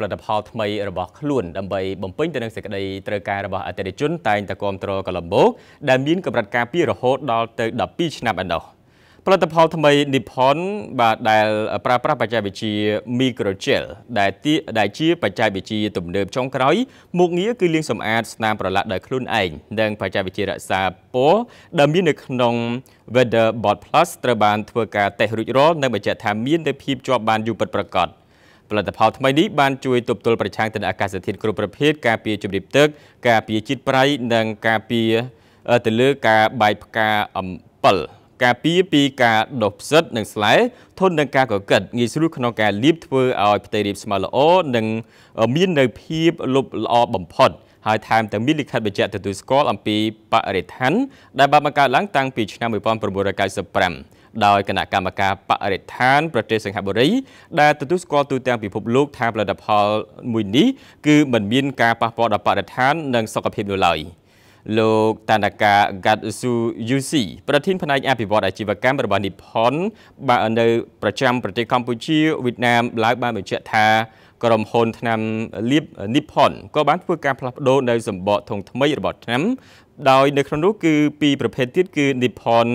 ផលិតផលថ្មីរបស់ខ្លួនដើម្បីបំពេញទៅនឹងសេចក្តីត្រូវការរបស់អតិថិជនតែងតែគ្រប់គ្រងកលំបោកដែលមានកម្រិតការពីរហូតដល់ទៅ12ឆ្នាំឯណោះផលិតផលថ្មី Nippon បាទដែលប្រើប្រាស់បច្ចេកវិទ្យា Microgel ដែលទីដែលជាបច្ចេកវិទ្យាទំនើបចុងក្រោយមុខងារគឺលាងសម្អាតស្នាមប្រឡាក់ដោយខ្លួនឯងនិងបច្ចេកវិទ្យារក្សាពណ៌ដែលមាននៅក្នុង Weatherbot Plus ត្រូវបានធ្វើការតេស្តរួចរាល់និងបញ្ជាក់ថាមានទៅភាពជាប់បានយូរពិតប្រាកដ។ផលិតផលថ្មីនេះបានជួយទប់ទល់ប្រឆាំងទៅនឹងអាកាសធាតុគ្រប់ប្រភេទការពារជំរាបទឹក ការពារជាតិប្រៃនិងការពារទៅលើការបែកផ្កាអំពិលការពារពីការដុះផ្សិតនិងស្លែធន់នឹងការកកិតងាយស្រួលក្នុងការលាបធ្វើឲ្យផ្ទៃរាបស្មើល្អនិងមាននៅភាពលុបល្អបំផុតហើយថែមទាំងមានលិខិតបញ្ជាក់ទទួលស្គាល់អំពីបរិស្ថានដែលបានបង្កើតឡើងតាំងពីឆ្នាំ1995ដោយគណៈកម្មការបរិស្ថានប្រទេសសិង្ហបុរីដែលទទួលស្គាល់ទូទាំងពិភពលោកថាផលិតផលមួយនេះគឺមិនមានការប៉ះពាល់ដល់បរិស្ថាន និងសុខភាពនោះឡើយលោកតានាកាហ្កាត់ស៊ូយូស៊ីប្រធានផ្នែកអភិវឌ្ឍអាជីវកម្មរបស់និផុនបាននៅប្រចាំប្រទេសកម្ពុជាវៀតណាមឡើងបានបញ្ជាក់ថាក្រុមហ៊ុនថ្នាំលៀបនីផុនក៏បានធ្វើការផ្លាស់ប្ដូរនៅសម្បកធុងថ្មីរបស់ថ្នាំដោយនៅក្នុងនោះគឺពីរប្រភេទទៀតគឺ Nippon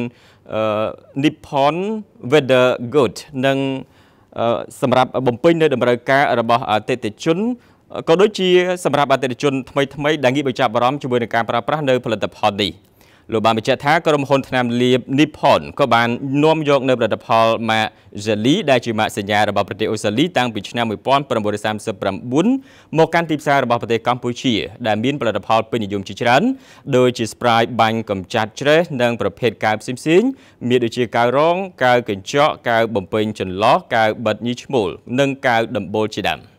Nippon Weather Good និងសម្រាប់បំពេញនៅតម្រូវការរបស់អតិថិជនក៏ដូចជាសម្រាប់អតិថិជនថ្មីថ្មីដែលងាយបញ្ចាប់អារម្មណ៍ជាមួយនឹងការប្រើប្រាស់នៅផលិតផលនេះលោកបានបញ្ជាក់ថាក្រុមហ៊ុនថ្នាំ លាប Nippon ក៏បាននាំយកនៅផលិតផល Mazzali ដែលជាម៉ាកសញ្ញារបស់ប្រទេសអូស្ត្រាលីតាំងពីឆ្នាំ1939មកកាន់ទីផ្សាររបស់ប្រទេសកម្ពុជាដែលមានផលិតផលពេញនិយមជាច្រើនដូចជា Spray បាញ់កម្ចាត់ច្រេះនិងប្រភេទកៅផ្សេងៗមានដូចជាកៅរងកៅកញ្ចក់កៅបំពេញ ចន្លោះកៅបិទញីឈ្មោលនិងកៅដំបូលជាដើម។